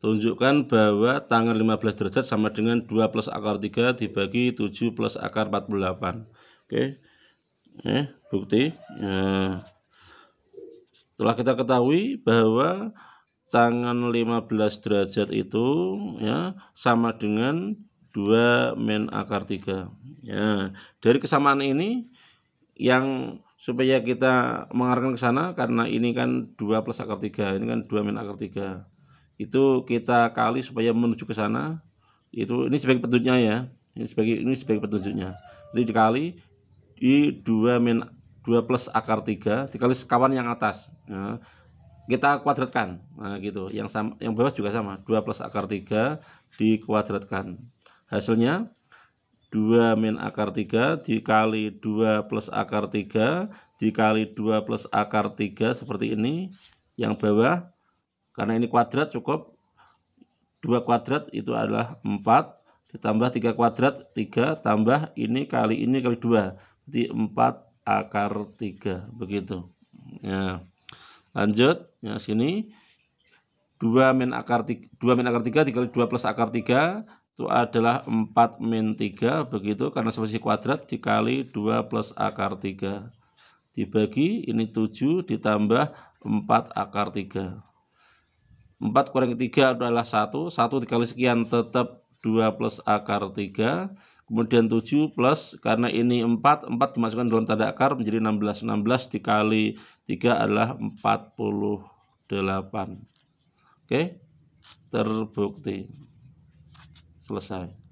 tunjukkan bahwa tangan 15 derajat sama dengan 2 plus akar 3 dibagi 7 plus akar 48 oke eh, bukti Nah, setelah kita ketahui bahwa tangan 15 derajat itu ya sama dengan 2 min akar 3 ya dari kesamaan ini yang supaya kita mengarahkan ke sana karena ini kan 2 plus akar 3 ini kan 2 min akar 3 itu kita kali supaya menuju ke sana itu ini sebagai petunjuknya ya ini sebagai ini sebagai petunjuknya jadi dikali i dua min dua plus akar tiga dikali sekawan yang atas nah, kita kuadratkan nah, gitu yang sama yang bawah juga sama dua plus akar 3 dikuadratkan hasilnya dua min akar tiga dikali dua plus akar tiga dikali dua plus akar tiga seperti ini yang bawah karena ini kuadrat cukup 2 kuadrat itu adalah 4 ditambah 3 kuadrat 3 tambah ini kali ini kali 2 jadi 4 akar 3 begitu ya lanjut ya sini 2 min akar 3, 2 min akar 3 dikali 2 plus akar 3 itu adalah 4 min 3 begitu karena selisih kuadrat dikali 2 plus akar 3 dibagi ini 7 ditambah 4 akar 3 4 kurang 3 adalah 1. 1 dikali sekian tetap 2 plus akar 3. Kemudian 7 plus, karena ini 4, 4 dimasukkan dalam tanda akar menjadi 16. 16 dikali 3 adalah 48. Oke, okay? terbukti. Selesai.